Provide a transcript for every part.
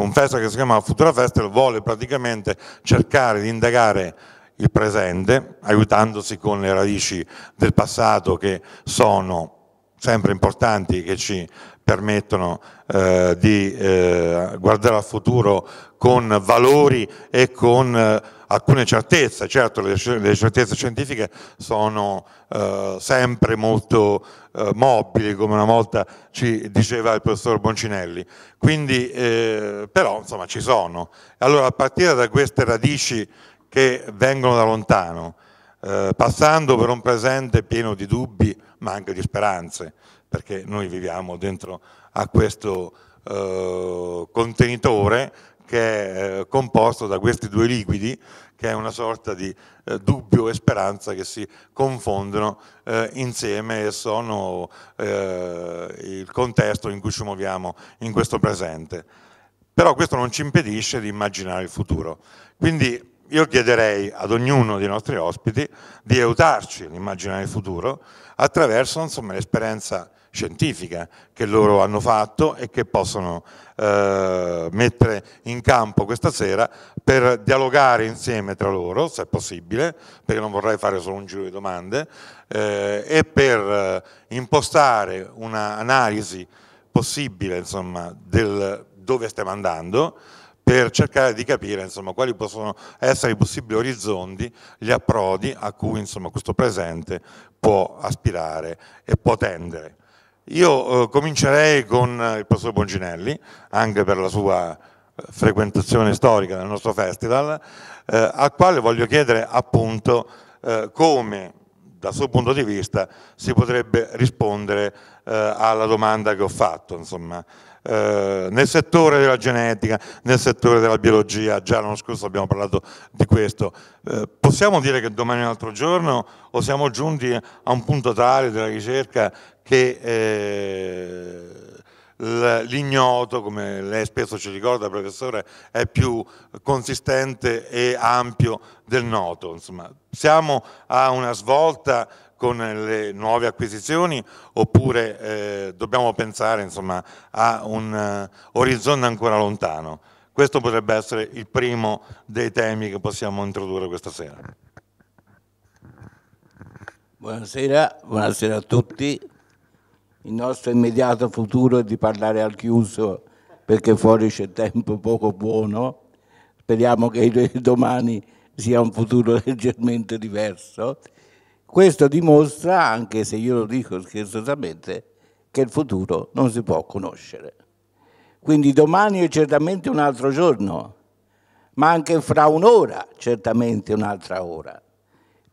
un festival che si chiama Futura Festival vuole praticamente cercare di indagare il presente, aiutandosi con le radici del passato che sono sempre importanti, che ci permettono eh, di eh, guardare al futuro con valori e con eh, alcune certezze, certo le, certezze scientifiche sono eh, sempre molto eh, mobili, come una volta ci diceva il professor Boncinelli, quindi eh, però insomma ci sono. Allora a partire da queste radici che vengono da lontano, eh, passando per un presente pieno di dubbi ma anche di speranze, perché noi viviamo dentro a questo eh, contenitore che è eh, composto da questi due liquidi, che è una sorta di eh, dubbio e speranza che si confondono eh, insieme e sono eh, il contesto in cui ci muoviamo in questo presente. Però questo non ci impedisce di immaginare il futuro. Quindi io chiederei ad ognuno dei nostri ospiti di aiutarci ad immaginare il futuro attraverso l'esperienza scientifica che loro hanno fatto e che possono eh, mettere in campo questa sera per dialogare insieme tra loro, se è possibile, perché non vorrei fare solo un giro di domande, eh, e per eh, impostare un'analisi possibile insomma, del dove stiamo andando, per cercare di capire insomma, quali possono essere i possibili orizzonti, gli approdi a cui insomma, questo presente può aspirare e può tendere. Io eh, comincerei con eh, il professor Bonginelli, anche per la sua eh, frequentazione storica del nostro festival, eh, al quale voglio chiedere appunto eh, come dal suo punto di vista si potrebbe rispondere eh, alla domanda che ho fatto. Insomma. nel settore della genetica, nel settore della biologia, già l'anno scorso abbiamo parlato di questo, possiamo dire che domani è un altro giorno o siamo giunti a un punto tale della ricerca che eh, l'ignoto, come lei spesso ci ricorda professore, è più consistente e ampio del noto. Insomma, siamo a una svolta con le nuove acquisizioni oppure eh, dobbiamo pensare insomma, a un uh, orizzonte ancora lontano? Questo potrebbe essere il primo dei temi che possiamo introdurre questa sera. Buonasera, buonasera a tutti il nostro immediato futuro è di parlare al chiuso perché fuori c'è tempo poco buono. Speriamo che domani sia un futuro leggermente diverso. Questo dimostra, anche se io lo dico scherzosamente, che il futuro non si può conoscere. Quindi domani è certamente un altro giorno, ma anche fra un'ora certamente un'altra ora,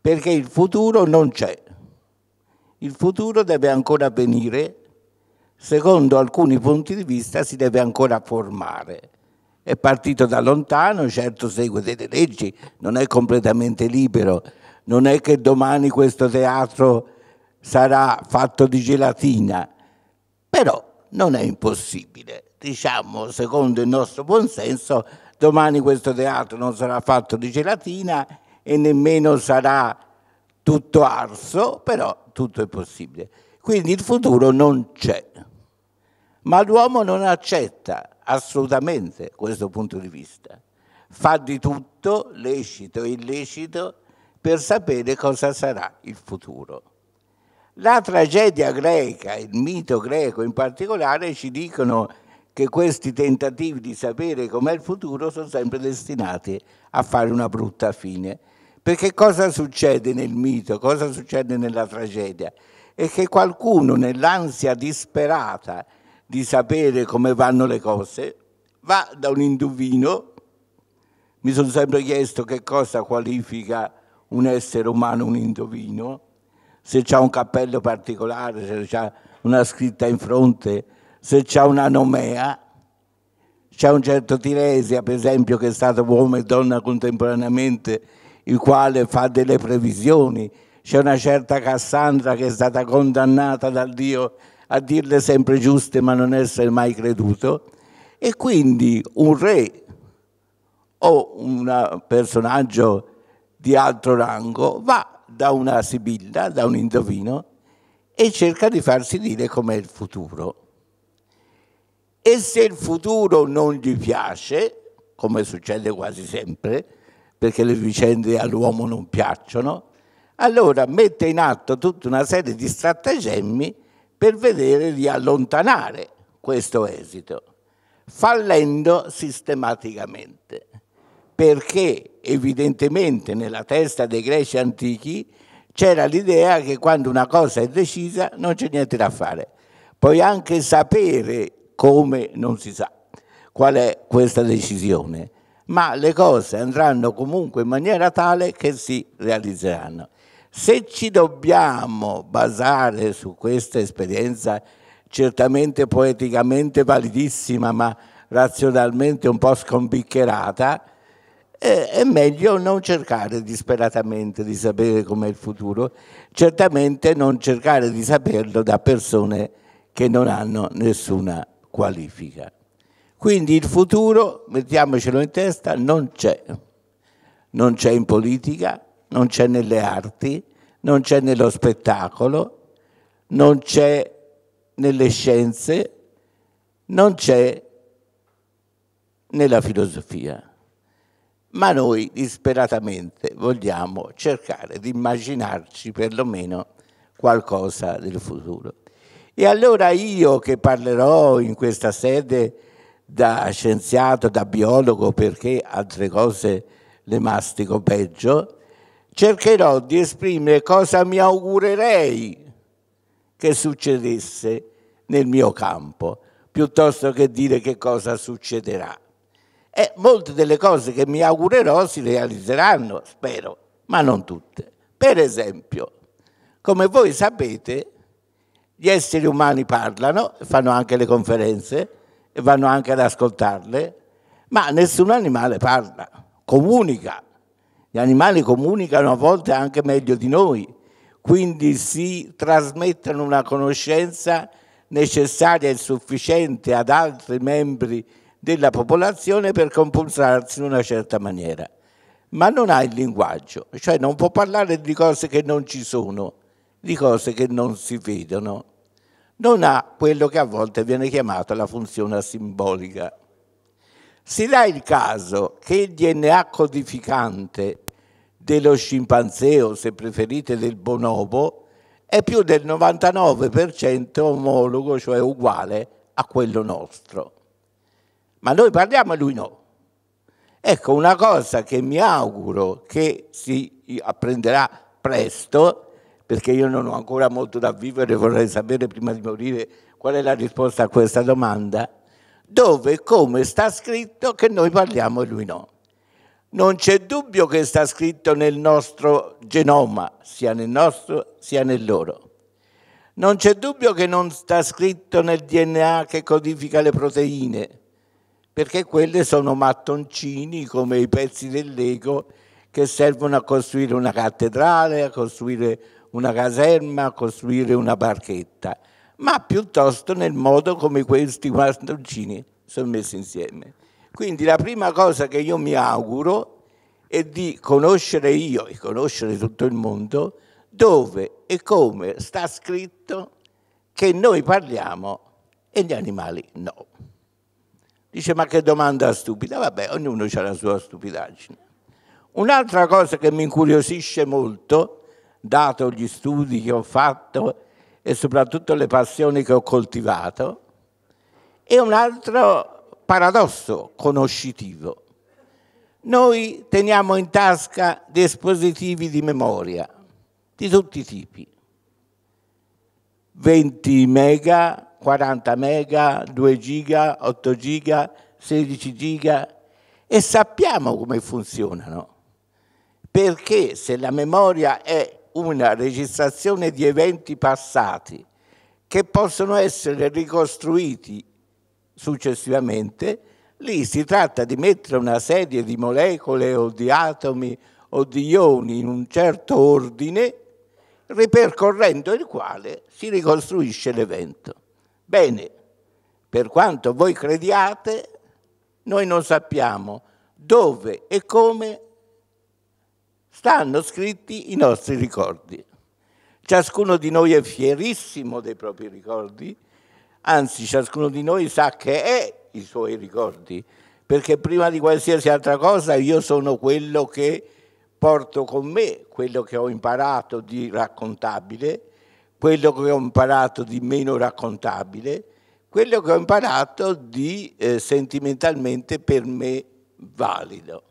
perché il futuro non c'è. Il futuro deve ancora venire, secondo alcuni punti di vista si deve ancora formare. È partito da lontano, certo segue delle leggi, non è completamente libero, non è che domani questo teatro sarà fatto di gelatina, però non è impossibile. Diciamo, secondo il nostro buonsenso, domani questo teatro non sarà fatto di gelatina e nemmeno sarà tutto arso, però tutto è possibile. Quindi il futuro non c'è. Ma l'uomo non accetta assolutamente questo punto di vista. Fa di tutto, lecito e illecito, per sapere cosa sarà il futuro. La tragedia greca, il mito greco in particolare, ci dicono che questi tentativi di sapere com'è il futuro sono sempre destinati a fare una brutta fine. Perché cosa succede nel mito, cosa succede nella tragedia? È che qualcuno nell'ansia disperata di sapere come vanno le cose va da un indovino, mi sono sempre chiesto che cosa qualifica un essere umano un indovino, se ha un cappello particolare, se ha una scritta in fronte, se c'è una nomea, c'è un certo Tiresia, per esempio, che è stato uomo e donna contemporaneamente, il quale fa delle previsioni. C'è una certa Cassandra che è stata condannata dal Dio a dirle sempre giuste ma non essere mai creduto. E quindi un re o un personaggio di altro rango va da una sibilla, da un indovino, e cerca di farsi dire com'è il futuro. E se il futuro non gli piace, come succede quasi sempre, perché le vicende all'uomo non piacciono, allora mette in atto tutta una serie di stratagemmi per vedere di allontanare questo esito, fallendo sistematicamente, perché evidentemente nella testa dei greci antichi c'era l'idea che quando una cosa è decisa non c'è niente da fare, puoi anche sapere come non si sa qual è questa decisione ma le cose andranno comunque in maniera tale che si realizzeranno. Se ci dobbiamo basare su questa esperienza, certamente poeticamente validissima, ma razionalmente un po' scombiccherata, eh, è meglio non cercare disperatamente di sapere com'è il futuro, certamente non cercare di saperlo da persone che non hanno nessuna qualifica. Quindi il futuro, mettiamocelo in testa, non c'è. Non c'è in politica, non c'è nelle arti, non c'è nello spettacolo, non c'è nelle scienze, non c'è nella filosofia. Ma noi disperatamente vogliamo cercare di immaginarci perlomeno qualcosa del futuro. E allora io che parlerò in questa sede da scienziato, da biologo, perché altre cose le mastico peggio, cercherò di esprimere cosa mi augurerei che succedesse nel mio campo, piuttosto che dire che cosa succederà. E molte delle cose che mi augurerò si realizzeranno, spero, ma non tutte. Per esempio, come voi sapete, gli esseri umani parlano, fanno anche le conferenze, e vanno anche ad ascoltarle, ma nessun animale parla, comunica. Gli animali comunicano a volte anche meglio di noi, quindi si trasmettono una conoscenza necessaria e sufficiente ad altri membri della popolazione per compulsarsi in una certa maniera. Ma non ha il linguaggio, cioè non può parlare di cose che non ci sono, di cose che non si vedono non ha quello che a volte viene chiamato la funzione simbolica. Si dà il caso che il DNA codificante dello scimpanzé o se preferite del bonobo è più del 99% omologo, cioè uguale a quello nostro. Ma noi parliamo e lui no. Ecco, una cosa che mi auguro che si apprenderà presto è perché io non ho ancora molto da vivere, e vorrei sapere prima di morire qual è la risposta a questa domanda, dove e come sta scritto che noi parliamo e lui no. Non c'è dubbio che sta scritto nel nostro genoma, sia nel nostro sia nel loro. Non c'è dubbio che non sta scritto nel DNA che codifica le proteine, perché quelle sono mattoncini come i pezzi del Lego che servono a costruire una cattedrale, a costruire una caserma, costruire una barchetta, ma piuttosto nel modo come questi quarantuncini sono messi insieme. Quindi la prima cosa che io mi auguro è di conoscere io e conoscere tutto il mondo dove e come sta scritto che noi parliamo e gli animali no. Dice ma che domanda stupida, vabbè ognuno ha la sua stupidaggine. Un'altra cosa che mi incuriosisce molto dato gli studi che ho fatto e soprattutto le passioni che ho coltivato, è un altro paradosso conoscitivo. Noi teniamo in tasca dispositivi di memoria di tutti i tipi, 20 mega, 40 mega, 2 giga, 8 giga, 16 giga e sappiamo come funzionano. Perché se la memoria è una registrazione di eventi passati che possono essere ricostruiti successivamente, lì si tratta di mettere una serie di molecole o di atomi o di ioni in un certo ordine, ripercorrendo il quale si ricostruisce l'evento. Bene, per quanto voi crediate, noi non sappiamo dove e come stanno scritti i nostri ricordi. Ciascuno di noi è fierissimo dei propri ricordi, anzi ciascuno di noi sa che è i suoi ricordi, perché prima di qualsiasi altra cosa io sono quello che porto con me, quello che ho imparato di raccontabile, quello che ho imparato di meno raccontabile, quello che ho imparato di eh, sentimentalmente per me valido.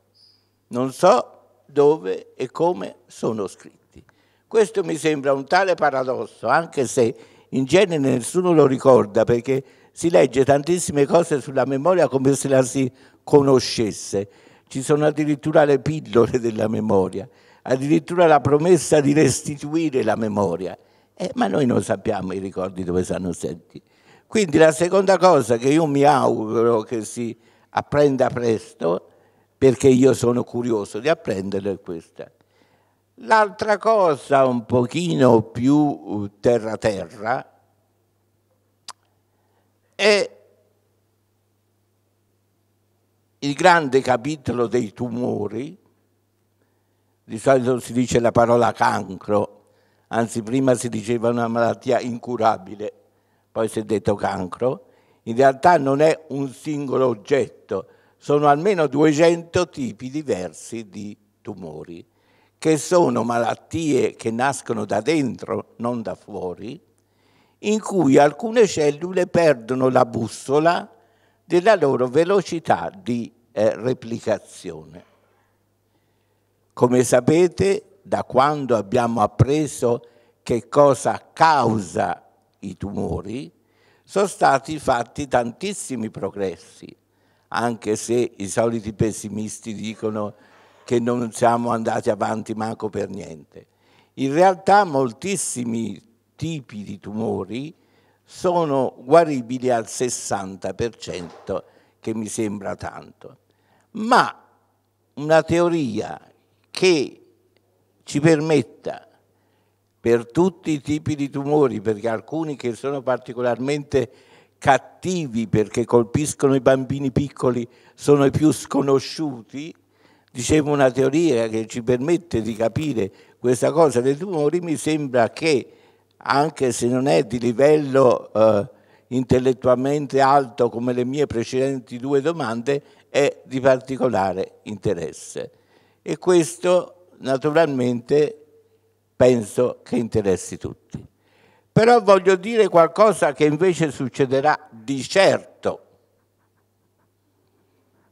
Non so dove e come sono scritti. Questo mi sembra un tale paradosso, anche se in genere nessuno lo ricorda perché si legge tantissime cose sulla memoria come se la si conoscesse. Ci sono addirittura le pillole della memoria, addirittura la promessa di restituire la memoria. Eh, ma noi non sappiamo i ricordi dove sono senti. Quindi la seconda cosa che io mi auguro che si apprenda presto perché io sono curioso di apprendere questa. L'altra cosa un pochino più uh, terra-terra è il grande capitolo dei tumori, di solito si dice la parola cancro, anzi prima si diceva una malattia incurabile, poi si è detto cancro, in realtà non è un singolo oggetto, sono almeno 200 tipi diversi di tumori, che sono malattie che nascono da dentro, non da fuori, in cui alcune cellule perdono la bussola della loro velocità di eh, replicazione. Come sapete, da quando abbiamo appreso che cosa causa i tumori, sono stati fatti tantissimi progressi anche se i soliti pessimisti dicono che non siamo andati avanti manco per niente. In realtà moltissimi tipi di tumori sono guaribili al 60%, che mi sembra tanto. Ma una teoria che ci permetta per tutti i tipi di tumori, perché alcuni che sono particolarmente cattivi perché colpiscono i bambini piccoli sono i più sconosciuti, dicevo una teoria che ci permette di capire questa cosa dei tumori, mi sembra che anche se non è di livello eh, intellettualmente alto come le mie precedenti due domande, è di particolare interesse. E questo naturalmente penso che interessi tutti. Però voglio dire qualcosa che invece succederà di certo.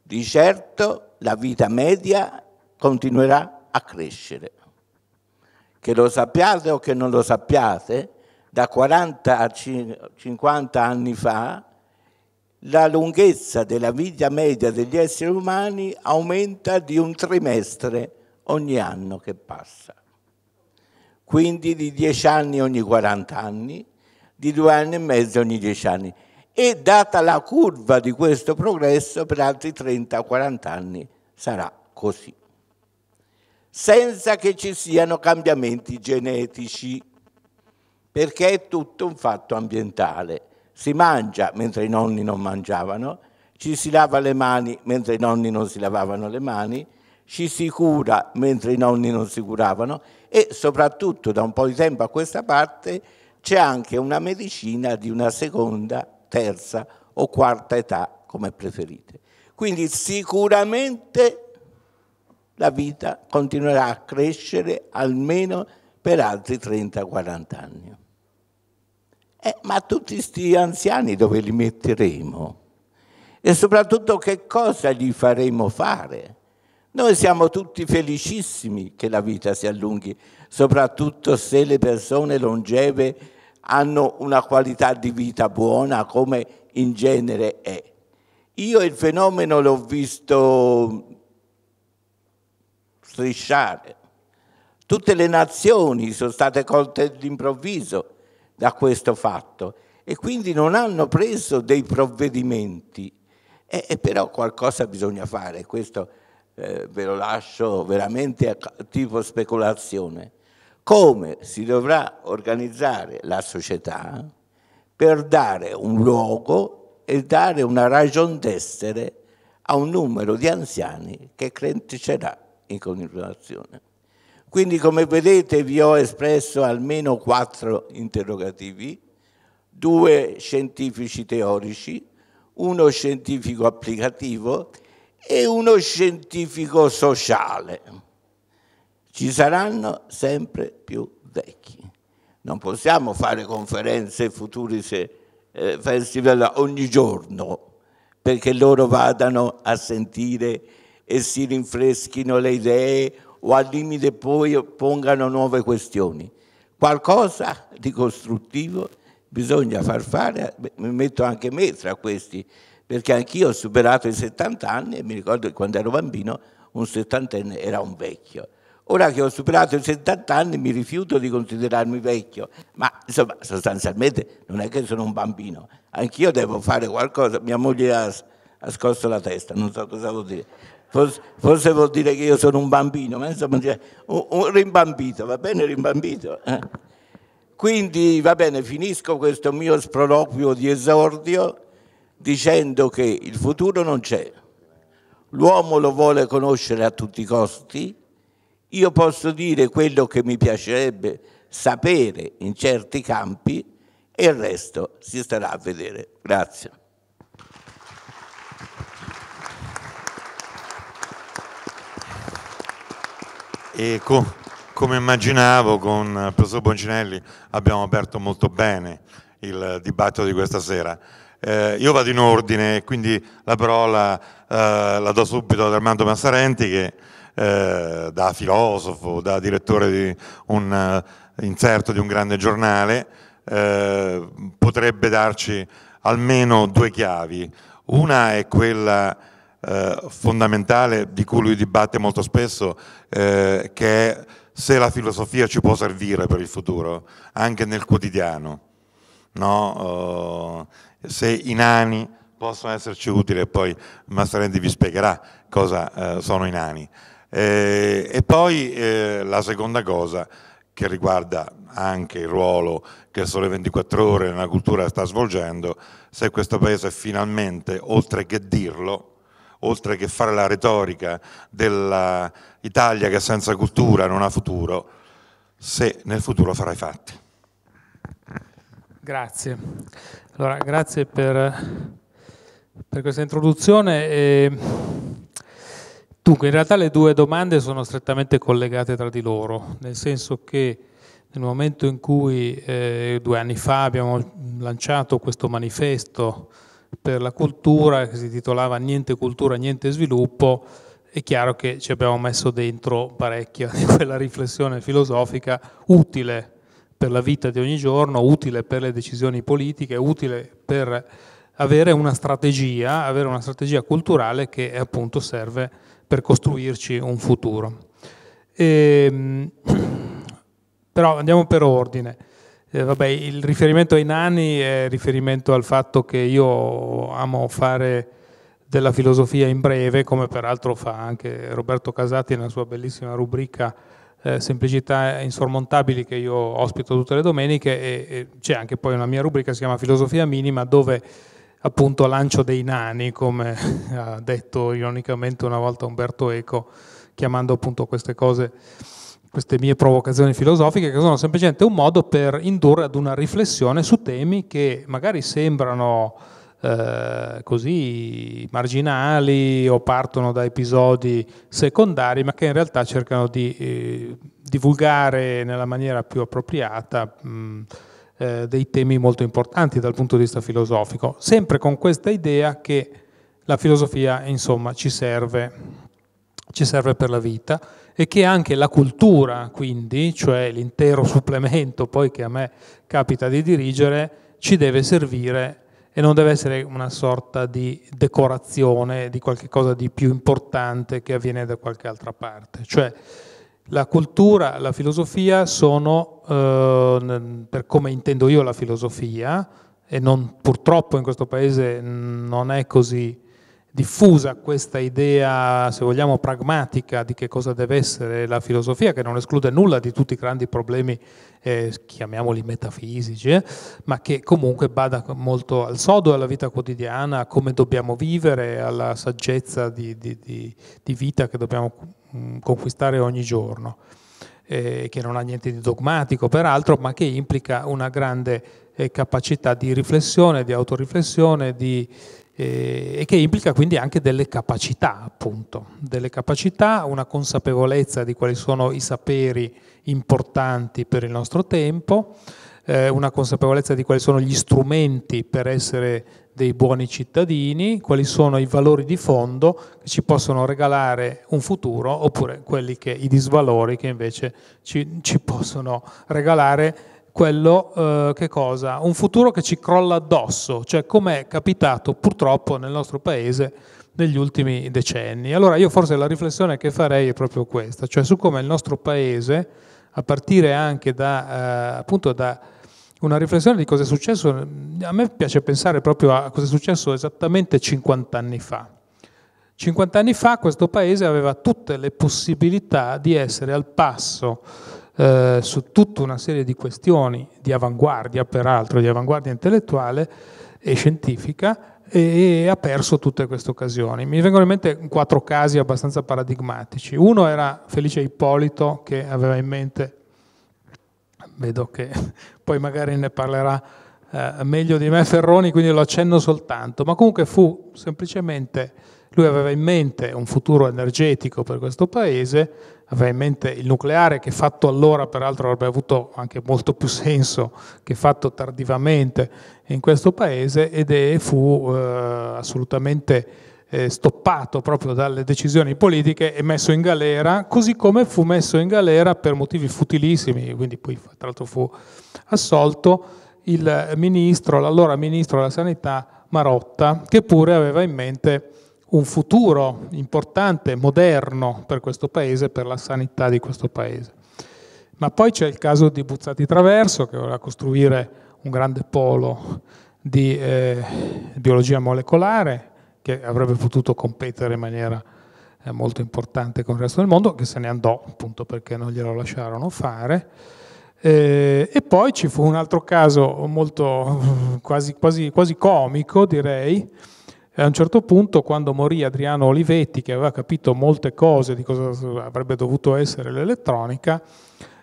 Di certo la vita media continuerà a crescere. Che lo sappiate o che non lo sappiate, da 40 a 50 anni fa la lunghezza della vita media degli esseri umani aumenta di un trimestre ogni anno che passa quindi di 10 anni ogni 40 anni, di 2 anni e mezzo ogni 10 anni. E data la curva di questo progresso, per altri 30-40 anni sarà così, senza che ci siano cambiamenti genetici, perché è tutto un fatto ambientale. Si mangia mentre i nonni non mangiavano, ci si lava le mani mentre i nonni non si lavavano le mani, ci si cura mentre i nonni non si curavano e soprattutto da un po' di tempo a questa parte c'è anche una medicina di una seconda, terza o quarta età, come preferite. Quindi sicuramente la vita continuerà a crescere almeno per altri 30-40 anni. Eh, ma tutti questi anziani dove li metteremo? E soprattutto che cosa gli faremo fare? Noi siamo tutti felicissimi che la vita si allunghi, soprattutto se le persone longeve hanno una qualità di vita buona come in genere è. Io il fenomeno l'ho visto strisciare. Tutte le nazioni sono state colte all'improvviso da questo fatto e quindi non hanno preso dei provvedimenti. E, e però qualcosa bisogna fare, questo è eh, ve lo lascio veramente a tipo speculazione, come si dovrà organizzare la società per dare un luogo e dare una ragion d'essere a un numero di anziani che crescerà in continuazione. Quindi come vedete vi ho espresso almeno quattro interrogativi, due scientifici teorici, uno scientifico applicativo e uno scientifico sociale. Ci saranno sempre più vecchi. Non possiamo fare conferenze e futuri eh, festival ogni giorno perché loro vadano a sentire e si rinfreschino le idee o al limite poi pongano nuove questioni. Qualcosa di costruttivo bisogna far fare, mi metto anche me tra questi perché anch'io ho superato i 70 anni e mi ricordo che quando ero bambino un settantenne era un vecchio. Ora che ho superato i 70 anni mi rifiuto di considerarmi vecchio, ma insomma sostanzialmente non è che sono un bambino, anch'io devo fare qualcosa, mia moglie ha, ha scosso la testa, non so cosa vuol dire, forse, forse, vuol dire che io sono un bambino, ma insomma un, cioè, un rimbambito, va bene rimbambito? Eh? Quindi va bene, finisco questo mio sproloquio di esordio dicendo che il futuro non c'è, l'uomo lo vuole conoscere a tutti i costi, io posso dire quello che mi piacerebbe sapere in certi campi e il resto si starà a vedere. Grazie. E com come immaginavo con il professor Boncinelli abbiamo aperto molto bene il dibattito di questa sera. Eh, io vado in ordine, quindi la parola eh, la do subito ad Armando Massarenti che eh, da filosofo, da direttore di un uh, inserto di un grande giornale, eh, potrebbe darci almeno due chiavi. Una è quella eh, fondamentale di cui lui dibatte molto spesso, che è se la filosofia ci può servire per il futuro, anche nel quotidiano. No? Oh, se i nani possono esserci utili, e poi Masterendi vi spiegherà cosa eh, sono i nani. Eh, e poi eh, la seconda cosa che riguarda anche il ruolo che il Sole 24 Ore nella cultura sta svolgendo, se questo Paese finalmente, oltre che dirlo, oltre che fare la retorica dell'Italia che senza cultura non ha futuro, se nel futuro farà i fatti. Grazie. Allora, grazie per, per questa introduzione. E, dunque, in realtà le due domande sono strettamente collegate tra di loro, nel senso che nel momento in cui eh, due anni fa abbiamo lanciato questo manifesto per la cultura che si titolava Niente cultura, niente sviluppo, è chiaro che ci abbiamo messo dentro parecchia di quella riflessione filosofica utile per la vita di ogni giorno, utile per le decisioni politiche, utile per avere una strategia, avere una strategia culturale che appunto serve per costruirci un futuro. E, ehm, però andiamo per ordine. Eh, vabbè, il riferimento ai nani è riferimento al fatto che io amo fare della filosofia in breve, come peraltro fa anche Roberto Casati nella sua bellissima rubrica eh, semplicità insormontabili che io ospito tutte le domeniche e, e c'è anche poi una mia rubrica che si chiama Filosofia Minima dove appunto lancio dei nani, come ha detto ironicamente una volta Umberto Eco, chiamando appunto queste cose, queste mie provocazioni filosofiche, che sono semplicemente un modo per indurre ad una riflessione su temi che magari sembrano eh, così marginali o partono da episodi secondari, ma che in realtà cercano di eh, divulgare nella maniera più appropriata mh, eh, dei temi molto importanti dal punto di vista filosofico, sempre con questa idea che la filosofia insomma ci serve, ci serve per la vita e che anche la cultura quindi, cioè l'intero supplemento poi che a me capita di dirigere, ci deve servire e non deve essere una sorta di decorazione di qualche cosa di più importante che avviene da qualche altra parte. Cioè la cultura, la filosofia sono, eh, per come intendo io la filosofia, e non, purtroppo in questo paese non è così diffusa questa idea, se vogliamo, pragmatica di che cosa deve essere la filosofia, che non esclude nulla di tutti i grandi problemi, eh, chiamiamoli metafisici, eh, ma che comunque bada molto al sodo, alla vita quotidiana, a come dobbiamo vivere, alla saggezza di, di, di, di vita che dobbiamo mm, conquistare ogni giorno, eh, che non ha niente di dogmatico peraltro, ma che implica una grande eh, capacità di riflessione, di autoriflessione, di eh, e che implica quindi anche delle capacità, appunto, delle capacità, una consapevolezza di quali sono i saperi importanti per il nostro tempo, eh, una consapevolezza di quali sono gli strumenti per essere dei buoni cittadini, quali sono i valori di fondo che ci possono regalare un futuro, oppure quelli che, i disvalori che invece ci, ci possono regalare quello eh, che cosa? Un futuro che ci crolla addosso, cioè come è capitato purtroppo nel nostro paese negli ultimi decenni. Allora io forse la riflessione che farei è proprio questa, cioè su come il nostro paese, a partire anche da, eh, appunto da una riflessione di cosa è successo, a me piace pensare proprio a cosa è successo esattamente 50 anni fa. 50 anni fa questo paese aveva tutte le possibilità di essere al passo eh, su tutta una serie di questioni di avanguardia, peraltro di avanguardia intellettuale e scientifica, e ha perso tutte queste occasioni. Mi vengono in mente quattro casi abbastanza paradigmatici. Uno era Felice Ippolito che aveva in mente, vedo che poi magari ne parlerà eh, meglio di me Ferroni, quindi lo accenno soltanto, ma comunque fu semplicemente, lui aveva in mente un futuro energetico per questo paese, aveva in mente il nucleare che fatto allora peraltro avrebbe avuto anche molto più senso che fatto tardivamente in questo paese ed fu eh, assolutamente eh, stoppato proprio dalle decisioni politiche e messo in galera, così come fu messo in galera per motivi futilissimi, quindi poi tra l'altro fu assolto il ministro, l'allora ministro della sanità Marotta, che pure aveva in mente un futuro importante, moderno per questo paese, per la sanità di questo paese. Ma poi c'è il caso di Buzzati Traverso, che voleva costruire un grande polo di eh, biologia molecolare, che avrebbe potuto competere in maniera eh, molto importante con il resto del mondo, che se ne andò appunto perché non glielo lasciarono fare. Eh, e poi ci fu un altro caso molto quasi, quasi, quasi comico, direi, e a un certo punto, quando morì Adriano Olivetti, che aveva capito molte cose di cosa avrebbe dovuto essere l'elettronica,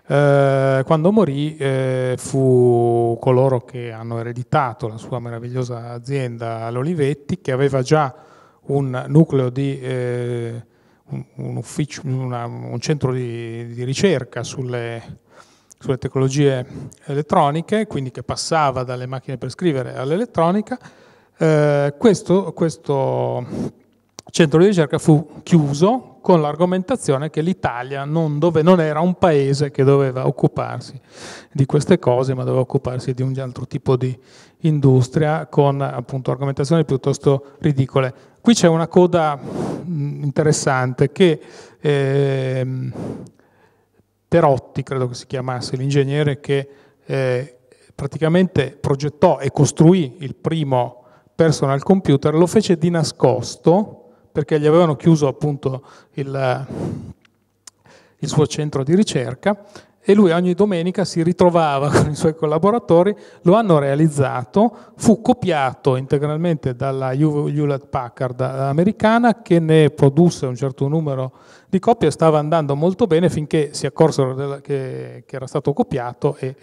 eh, quando morì eh, fu coloro che hanno ereditato la sua meravigliosa azienda all'Olivetti, che aveva già un nucleo di... Eh, un, un, ufficio, una, un, centro di, di ricerca sulle, sulle tecnologie elettroniche, quindi che passava dalle macchine per scrivere all'elettronica, eh, questo, questo centro di ricerca fu chiuso con l'argomentazione che l'Italia non, dove, non, era un paese che doveva occuparsi di queste cose, ma doveva occuparsi di un altro tipo di industria con appunto argomentazioni piuttosto ridicole. Qui c'è una coda interessante che eh, Terotti, credo che si chiamasse, l'ingegnere che eh, praticamente progettò e costruì il primo personal computer, lo fece di nascosto perché gli avevano chiuso appunto il, il suo centro di ricerca e lui ogni domenica si ritrovava con i suoi collaboratori, lo hanno realizzato, fu copiato integralmente dalla Hewlett Packard americana che ne produsse un certo numero di copie, stava andando molto bene finché si accorsero che, era stato copiato e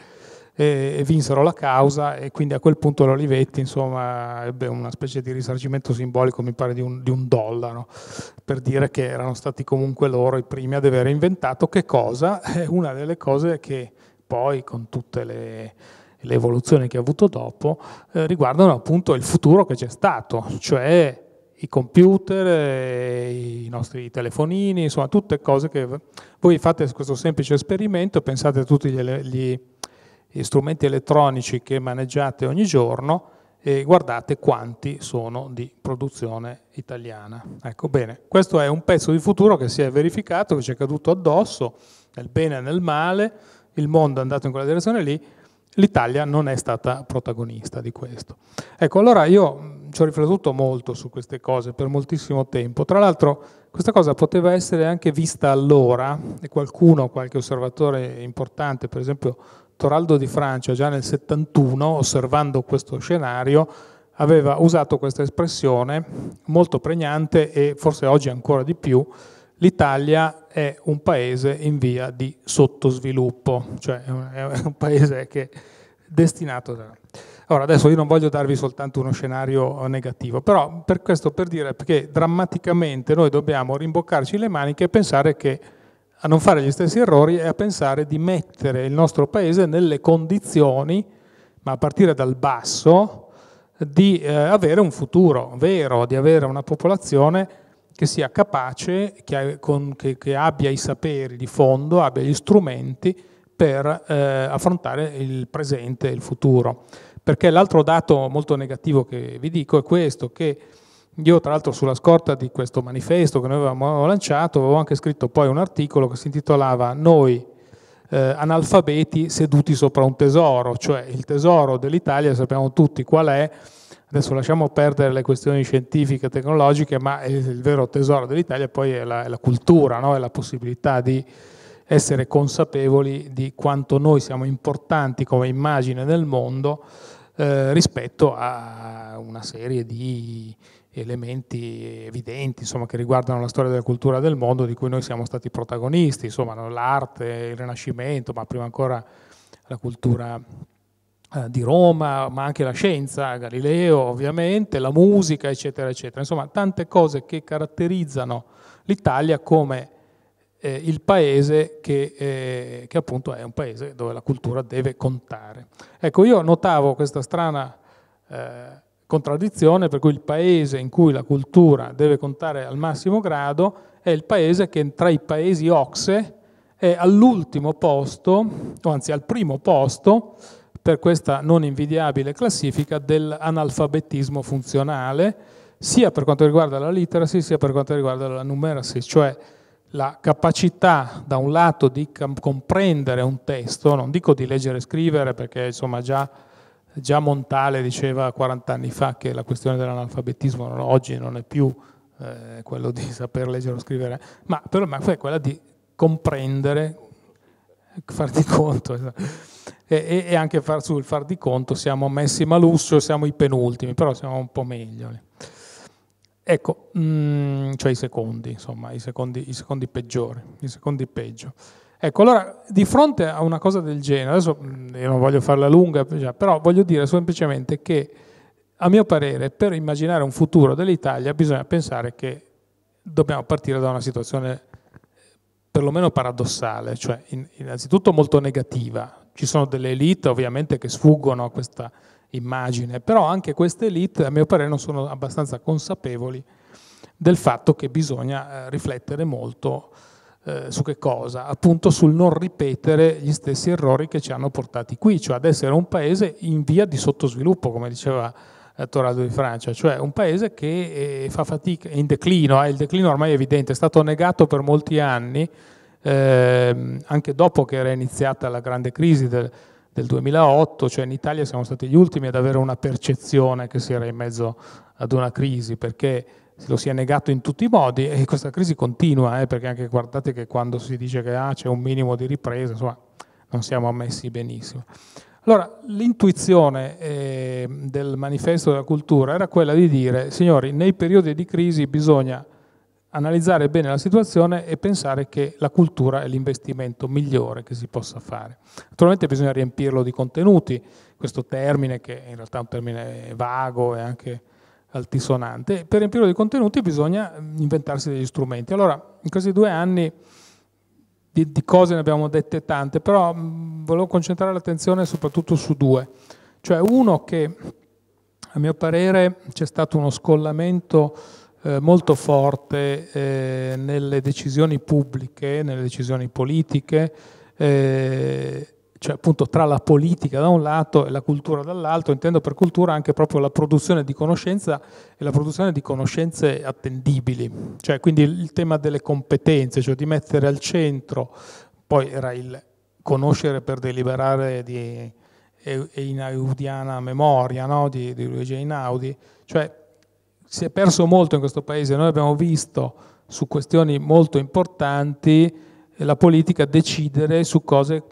e, e vinsero la causa e quindi a quel punto l'Olivetti insomma, ebbe una specie di risarcimento simbolico, mi pare di un, di un dollaro, per dire che erano stati comunque loro i primi ad aver inventato che cosa è una delle cose che poi con tutte le le evoluzioni che ha avuto dopo eh, riguardano appunto il futuro che c'è stato, cioè i computer, i nostri telefonini, insomma tutte cose che voi fate questo semplice esperimento, pensate a tutti gli, gli strumenti elettronici che maneggiate ogni giorno e guardate quanti sono di produzione italiana. Ecco bene, questo è un pezzo di futuro che si è verificato, che ci è caduto addosso, nel bene e nel male, il mondo è andato in quella direzione lì, l'Italia non è stata protagonista di questo. Ecco, allora io ci ho riflettuto molto su queste cose per moltissimo tempo. Tra l'altro questa cosa poteva essere anche vista allora e qualcuno, qualche osservatore importante, per esempio Toraldo di Francia già nel 71, osservando questo scenario, aveva usato questa espressione molto pregnante e forse oggi ancora di più, l'Italia è un paese in via di sottosviluppo, cioè è un paese che è destinato da... Ora, adesso io non voglio darvi soltanto uno scenario eh, negativo, però per questo per dire che drammaticamente noi dobbiamo rimboccarci le maniche e pensare che a non fare gli stessi errori e a pensare di mettere il nostro paese nelle condizioni, ma a partire dal basso, di eh, avere un futuro vero, di avere una popolazione che sia capace, che, con, che, che abbia i saperi di fondo, abbia gli strumenti per eh, affrontare il presente e il futuro. Perché l'altro dato molto negativo che vi dico è questo, che io tra l'altro sulla scorta di questo manifesto che noi avevamo lanciato avevo anche scritto poi un articolo che si intitolava Noi eh, analfabeti seduti sopra un tesoro, cioè il tesoro dell'Italia sappiamo tutti qual è, adesso lasciamo perdere le questioni scientifiche e tecnologiche, ma il, il vero tesoro dell'Italia poi è la, è la cultura, no? è la possibilità di essere consapevoli di quanto noi siamo importanti come immagine nel mondo eh, rispetto a una serie di elementi evidenti insomma, che riguardano la storia della cultura del mondo di cui noi siamo stati protagonisti, insomma, l'arte, il Rinascimento, ma prima ancora la cultura eh, di Roma, ma anche la scienza, Galileo ovviamente, la musica, eccetera, eccetera. Insomma, tante cose che caratterizzano l'Italia come eh, il paese che, eh, che appunto è un paese dove la cultura deve contare. Ecco, io notavo questa strana... Eh, contraddizione per cui il paese in cui la cultura deve contare al massimo grado è il paese che tra i paesi Ocse è all'ultimo posto, o anzi al primo posto, per questa non invidiabile classifica dell'analfabetismo funzionale, sia per quanto riguarda la literacy sia per quanto riguarda la numeracy, cioè la capacità da un lato di comprendere un testo, non dico di leggere e scrivere perché insomma già Già Montale diceva 40 anni fa che la questione dell'analfabetismo oggi non è più eh, quello di saper leggere o scrivere, ma per me è quella di comprendere, farti conto. Esatto. E, e, anche far, sul far di conto siamo messi malusso, siamo i penultimi, però siamo un po' meglio. Ecco, mh, mm, cioè i secondi, insomma, i secondi, i secondi peggiori, i secondi peggio. Ecco, allora, di fronte a una cosa del genere, adesso mm, io non voglio farla lunga, però voglio dire semplicemente che, a mio parere, per immaginare un futuro dell'Italia bisogna pensare che dobbiamo partire da una situazione perlomeno paradossale, cioè innanzitutto molto negativa. Ci sono delle elite ovviamente che sfuggono a questa immagine, però anche queste elite, a mio parere, non sono abbastanza consapevoli del fatto che bisogna eh, riflettere molto eh, su che cosa? Appunto sul non ripetere gli stessi errori che ci hanno portati qui, cioè ad essere un paese in via di sottosviluppo, come diceva eh, Toraldo di Francia, cioè un paese che eh, fa fatica, è in declino, eh, il declino ormai è evidente, è stato negato per molti anni, ehm, anche dopo che era iniziata la grande crisi del, del 2008, cioè in Italia siamo stati gli ultimi ad avere una percezione che si era in mezzo ad una crisi, perché se lo è negato in tutti i modi e questa crisi continua, eh, perché anche guardate che quando si dice che ah, c'è un minimo di ripresa, insomma, non siamo ammessi benissimo. Allora, l'intuizione eh, del manifesto della cultura era quella di dire, signori, nei periodi di crisi bisogna analizzare bene la situazione e pensare che la cultura è l'investimento migliore che si possa fare. Naturalmente bisogna riempirlo di contenuti, questo termine che in realtà è un termine vago e anche altisonante. Per riempirlo di contenuti bisogna inventarsi degli strumenti. Allora, in questi due anni di, di cose ne abbiamo dette tante, però volevo concentrare l'attenzione soprattutto su due. Cioè uno che a mio parere c'è stato uno scollamento eh, molto forte eh, nelle decisioni pubbliche, nelle decisioni politiche, eh, cioè appunto tra la politica da un lato e la cultura dall'altro, intendo per cultura anche proprio la produzione di conoscenza e la produzione di conoscenze attendibili, cioè quindi il tema delle competenze, cioè di mettere al centro, poi era il conoscere per deliberare di Einaudiana memoria no? di, di Luigi Einaudi, cioè si è perso molto in questo paese, noi abbiamo visto su questioni molto importanti la politica decidere su cose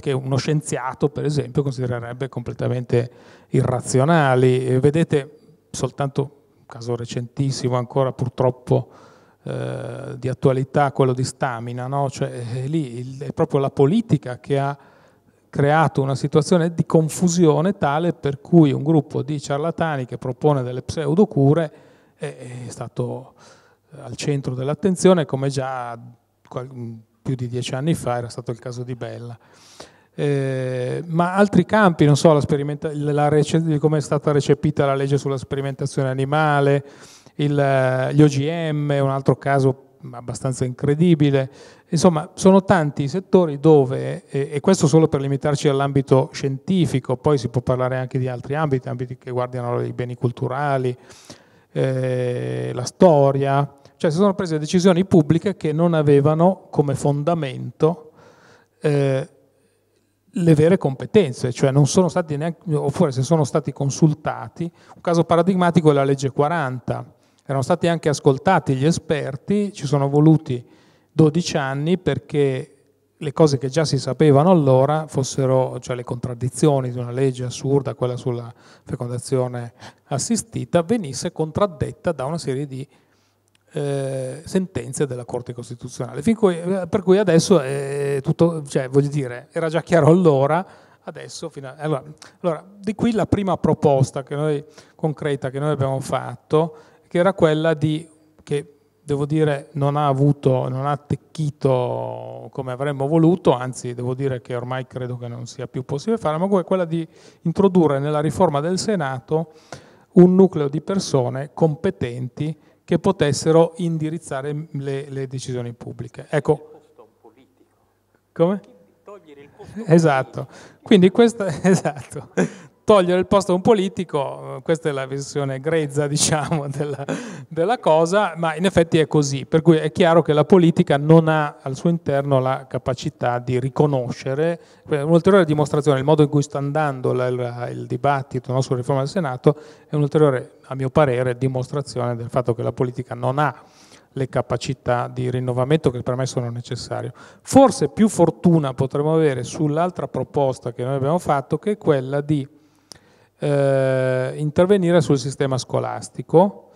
che uno scienziato, per esempio, considererebbe completamente irrazionali. E vedete soltanto un caso recentissimo, ancora purtroppo eh, di attualità, quello di Stamina, no? cioè, è eh, lì il, è proprio la politica che ha creato una situazione di confusione tale per cui un gruppo di ciarlatani che propone delle pseudocure è, eh, è stato eh, al centro dell'attenzione, come già più di dieci anni fa, era stato il caso di Bella. Eh, ma altri campi, non so, come è stata recepita la legge sulla sperimentazione animale, il, gli OGM è un altro caso abbastanza incredibile. Insomma, sono tanti i settori dove, e questo solo per limitarci all'ambito scientifico, poi si può parlare anche di altri ambiti, ambiti che guardano i beni culturali, eh, la storia, cioè si sono prese decisioni pubbliche che non avevano come fondamento eh, le vere competenze, cioè non sono stati neanche, oppure se sono stati consultati. Un caso paradigmatico è la legge 40. Erano stati anche ascoltati gli esperti, ci sono voluti 12 anni perché le cose che già si sapevano allora fossero, cioè le contraddizioni di una legge assurda, quella sulla fecondazione assistita, venisse contraddetta da una serie di eh, sentenze della Corte Costituzionale. Cui, eh, per cui adesso è eh, tutto, cioè, voglio dire, era già chiaro allora, adesso a, allora, allora, di qui la prima proposta che noi, concreta che noi abbiamo fatto, che era quella di, che devo dire non ha avuto, non ha attecchito come avremmo voluto, anzi devo dire che ormai credo che non sia più possibile fare, ma è quella di introdurre nella riforma del Senato un nucleo di persone competenti che potessero indirizzare le, le decisioni pubbliche. Ecco. Come? Togliere il costo esatto. Quindi questo esatto togliere il posto a un politico, eh, questa è la versione grezza diciamo, della, della, cosa, ma in effetti è così, per cui è chiaro che la politica non ha al suo interno la capacità di riconoscere, eh, un'ulteriore dimostrazione, il modo in cui sta andando la, la, il dibattito no, sulla riforma del Senato è un'ulteriore, a mio parere, dimostrazione del fatto che la politica non ha le capacità di rinnovamento che per me sono necessarie. Forse più fortuna potremmo avere sull'altra proposta che noi abbiamo fatto, che è quella di eh, intervenire sul sistema scolastico,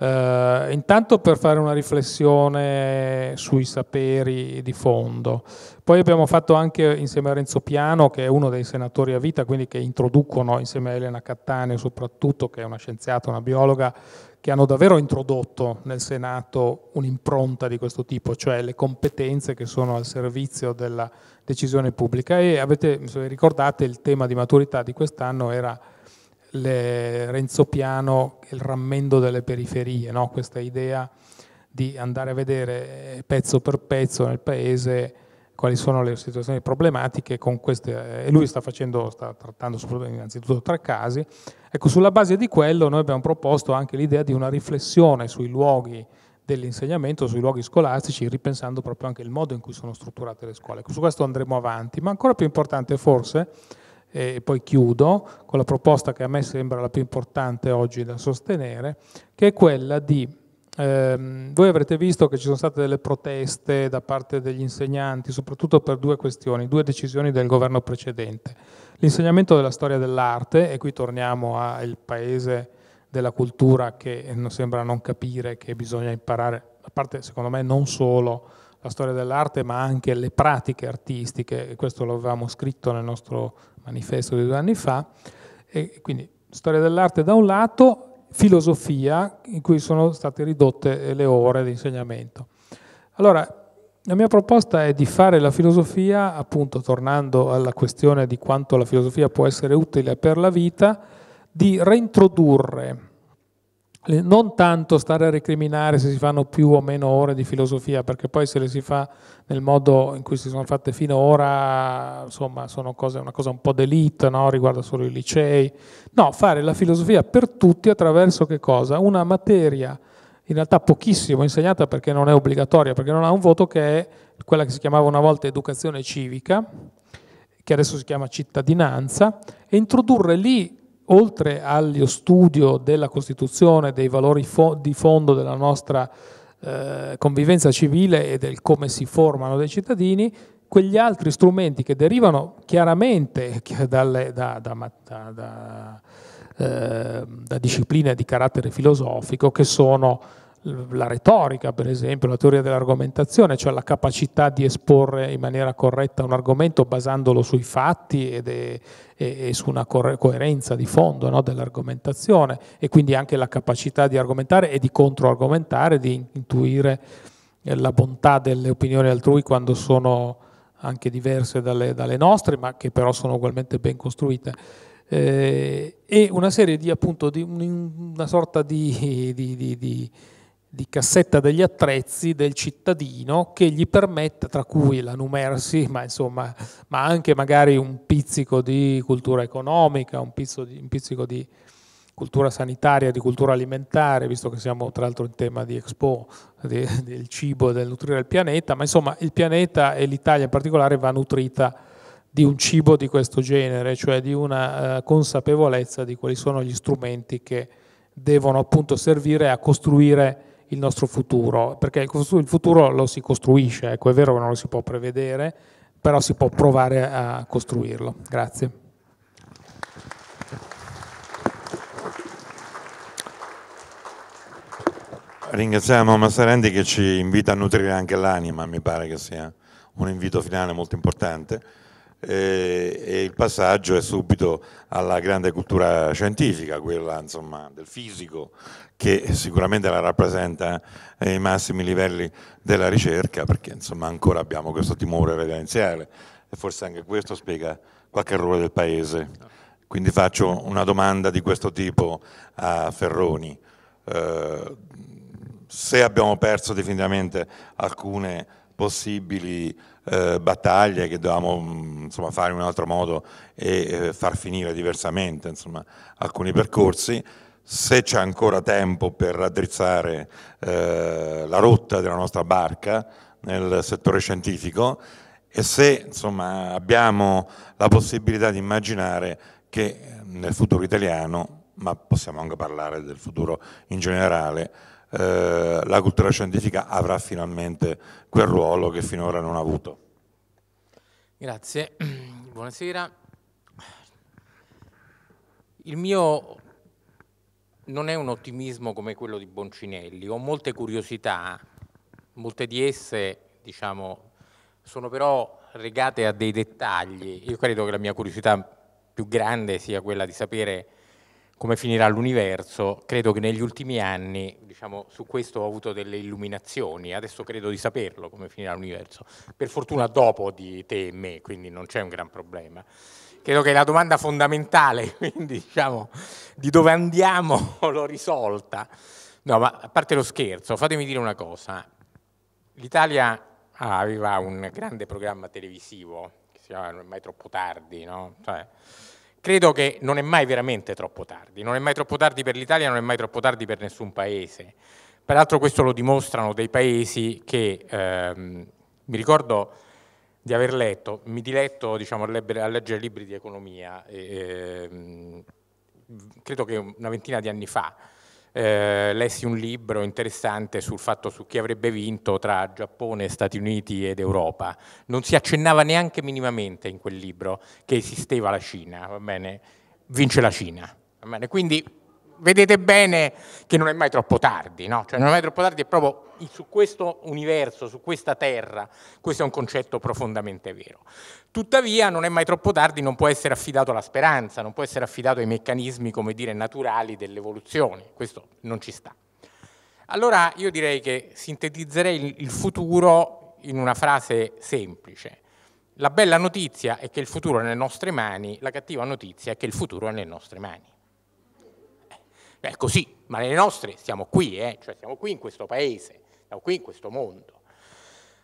Uh, intanto per fare una riflessione sui saperi di fondo, poi abbiamo fatto anche insieme a Renzo Piano, che è uno dei senatori a vita, quindi che introducono insieme a Elena Cattaneo soprattutto, che è una scienziata, una biologa, che hanno davvero introdotto nel Senato un'impronta di questo tipo, cioè le competenze che sono al servizio della decisione pubblica. E avete, se vi ricordate, il tema di maturità di quest'anno era le, Renzo Piano, il rammendo delle periferie, no? questa idea di andare a vedere eh, pezzo per pezzo nel paese quali sono le situazioni problematiche con queste, eh, e lui sta, facendo, sta trattando innanzitutto tre casi. Ecco, sulla base di quello noi abbiamo proposto anche l'idea di una riflessione sui luoghi dell'insegnamento, sui luoghi scolastici, ripensando proprio anche il modo in cui sono strutturate le scuole. Ecco, su questo andremo avanti, ma ancora più importante forse e poi chiudo con la proposta che a me sembra la più importante oggi da sostenere, che è quella di, ehm, voi avrete visto che ci sono state delle proteste da parte degli insegnanti, soprattutto per due questioni, due decisioni del governo precedente. L'insegnamento della storia dell'arte, e qui torniamo al paese della cultura che non sembra non capire che bisogna imparare, a parte secondo me non solo la storia dell'arte ma anche le pratiche artistiche, e questo lo avevamo scritto nel nostro manifesto di due anni fa, e quindi storia dell'arte da un lato, filosofia in cui sono state ridotte eh, le ore di insegnamento. Allora, la mia proposta è di fare la filosofia, appunto tornando alla questione di quanto la filosofia può essere utile per la vita, di reintrodurre non tanto stare a recriminare se si fanno più o meno ore di filosofia, perché poi se le si fa nel modo in cui si sono fatte finora, insomma, sono cose, una cosa un po' d'elite, no? riguarda solo i licei. No, fare la filosofia per tutti attraverso che cosa? Una materia in realtà pochissimo insegnata perché non è obbligatoria, perché non ha un voto, che è quella che si chiamava una volta educazione civica, che adesso si chiama cittadinanza, e introdurre lì oltre allo studio della Costituzione, dei valori fo di fondo della nostra eh, convivenza civile e del come si formano dei cittadini, quegli altri strumenti che derivano chiaramente dalle, da, da, da, eh, da discipline di carattere filosofico che sono la retorica, per esempio, la teoria dell'argomentazione, cioè la capacità di esporre in maniera corretta un argomento basandolo sui fatti ed, e, e, su una coerenza di fondo no, dell'argomentazione e quindi anche la capacità di argomentare e di controargomentare, di intuire eh, la bontà delle opinioni altrui quando sono anche diverse dalle, dalle nostre, ma che però sono ugualmente ben costruite. Eh, e una serie di appunto di una sorta di, di, di, di di cassetta degli attrezzi del cittadino che gli permette, tra cui la numersi, ma, insomma, ma anche magari un pizzico di cultura economica, un pizzico, di, un pizzico di cultura sanitaria, di cultura alimentare, visto che siamo tra l'altro in tema di Expo, di, del cibo e del nutrire il pianeta, ma insomma il pianeta e l'Italia in particolare va nutrita di un cibo di questo genere, cioè di una eh, consapevolezza di quali sono gli strumenti che devono appunto servire a costruire il nostro futuro, perché il futuro lo si costruisce, ecco, è vero che non lo si può prevedere, però si può provare a costruirlo. Grazie. Ringraziamo Massarendi che ci invita a nutrire anche l'anima, mi pare che sia un invito finale molto importante e, il passaggio è subito alla grande cultura scientifica, quella insomma, del fisico, che sicuramente la rappresenta eh, ai massimi livelli della ricerca, perché insomma, ancora abbiamo questo timore reverenziale e forse anche questo spiega qualche errore del Paese. Quindi faccio una domanda di questo tipo a Ferroni. Eh, se abbiamo perso definitivamente alcune possibili eh, battaglie che dovevamo mm, insomma, fare in un altro modo e eh, far finire diversamente insomma, alcuni percorsi. Se c'è ancora tempo per raddrizzare eh, la rotta della nostra barca nel settore scientifico e se insomma, abbiamo la possibilità di immaginare che eh, nel futuro italiano, ma possiamo anche parlare del futuro in generale, eh, la cultura scientifica avrà finalmente quel ruolo che finora non ha avuto. Grazie, buonasera. Il mio non è un ottimismo come quello di Boncinelli, ho molte curiosità, molte di esse diciamo, sono però legate a dei dettagli. Io credo che la mia curiosità più grande sia quella di sapere come finirà l'universo, credo che negli ultimi anni, diciamo, su questo ho avuto delle illuminazioni, adesso credo di saperlo come finirà l'universo, per fortuna dopo di te e me, quindi non c'è un gran problema. Credo che la domanda fondamentale, quindi diciamo, di dove andiamo l'ho risolta. No, ma a parte lo scherzo, fatemi dire una cosa. L'Italia aveva un grande programma televisivo, che si chiamava Mai troppo tardi, no? Cioè, Credo che non è mai veramente troppo tardi, non è mai troppo tardi per l'Italia, non è mai troppo tardi per nessun paese. Peraltro questo lo dimostrano dei paesi che, ehm, mi ricordo di aver letto, mi diletto diciamo, a, leggere libri di economia, ehm, credo che una ventina di anni fa, eh, lessi un libro interessante sul fatto su chi avrebbe vinto tra Giappone, Stati Uniti ed Europa. Non si accennava neanche minimamente in quel libro che esisteva la Cina, va bene? Vince la Cina. Va bene? Quindi vedete bene che non è mai troppo tardi, no? cioè non è mai troppo tardi, è proprio su questo universo, su questa terra, questo è un concetto profondamente vero. Tuttavia non è mai troppo tardi, non può essere affidato alla speranza, non può essere affidato ai meccanismi, come dire, naturali dell'evoluzione, questo non ci sta. Allora io direi che sintetizzerei il futuro in una frase semplice. La bella notizia è che il futuro è nelle nostre mani, la cattiva notizia è che il futuro è nelle nostre mani. È così, ma le nostre siamo qui, eh? cioè siamo qui in questo paese, siamo qui in questo mondo.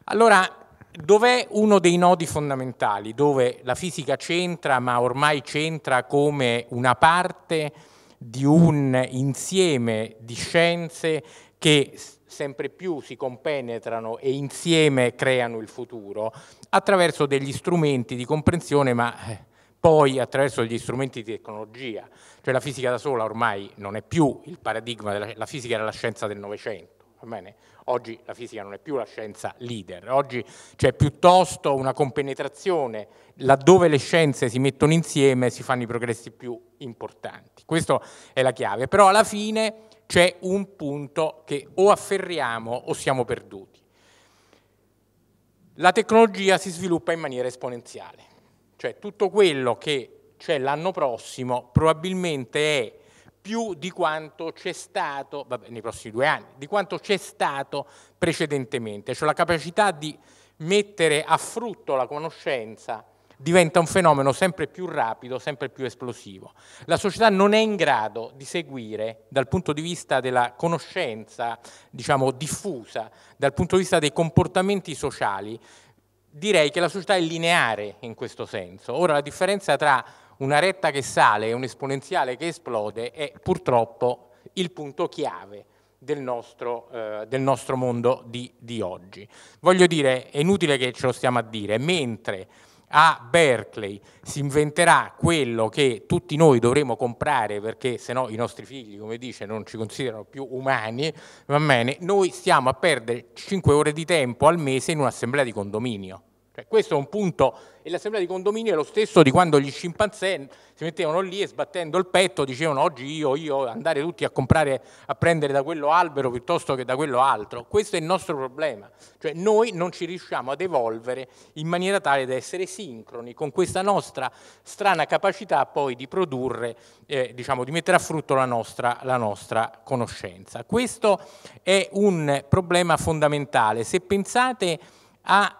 Allora, dov'è uno dei nodi fondamentali dove la fisica c'entra, ma ormai c'entra come una parte di un insieme di scienze che sempre più si compenetrano e insieme creano il futuro attraverso degli strumenti di comprensione, ma eh, poi attraverso gli strumenti di tecnologia, cioè la fisica da sola ormai non è più il paradigma, della, la fisica era la scienza del Novecento, oggi la fisica non è più la scienza leader, oggi c'è piuttosto una compenetrazione, laddove le scienze si mettono insieme si fanno i progressi più importanti, questa è la chiave, però alla fine c'è un punto che o afferriamo o siamo perduti. La tecnologia si sviluppa in maniera esponenziale, cioè tutto quello che c'è l'anno prossimo probabilmente è più di quanto c'è stato, vabbè, nei prossimi due anni, di quanto c'è stato precedentemente. Cioè la capacità di mettere a frutto la conoscenza diventa un fenomeno sempre più rapido, sempre più esplosivo. La società non è in grado di seguire dal punto di vista della conoscenza, diciamo, diffusa, dal punto di vista dei comportamenti sociali, direi che la società è lineare in questo senso. Ora la differenza tra una retta che sale e un esponenziale che esplode è purtroppo il punto chiave del nostro, eh, del nostro mondo di, di, oggi. Voglio dire, è inutile che ce lo stiamo a dire, mentre a Berkeley si inventerà quello che tutti noi dovremo comprare perché se no i nostri figli, come dice, non ci considerano più umani, va bene, noi stiamo a perdere 5 ore di tempo al mese in un'assemblea di condominio. Cioè, questo è un punto, e l'assemblea di condominio è lo stesso di quando gli scimpanzé si mettevano lì e sbattendo il petto dicevano oggi io, io, andare tutti a comprare, a prendere da quello albero piuttosto che da quello altro. Questo è il nostro problema, cioè noi non ci riusciamo ad evolvere in maniera tale da essere sincroni con questa nostra strana capacità poi di produrre, eh, diciamo, di mettere a frutto la nostra, la nostra conoscenza. Questo è un problema fondamentale. Se pensate a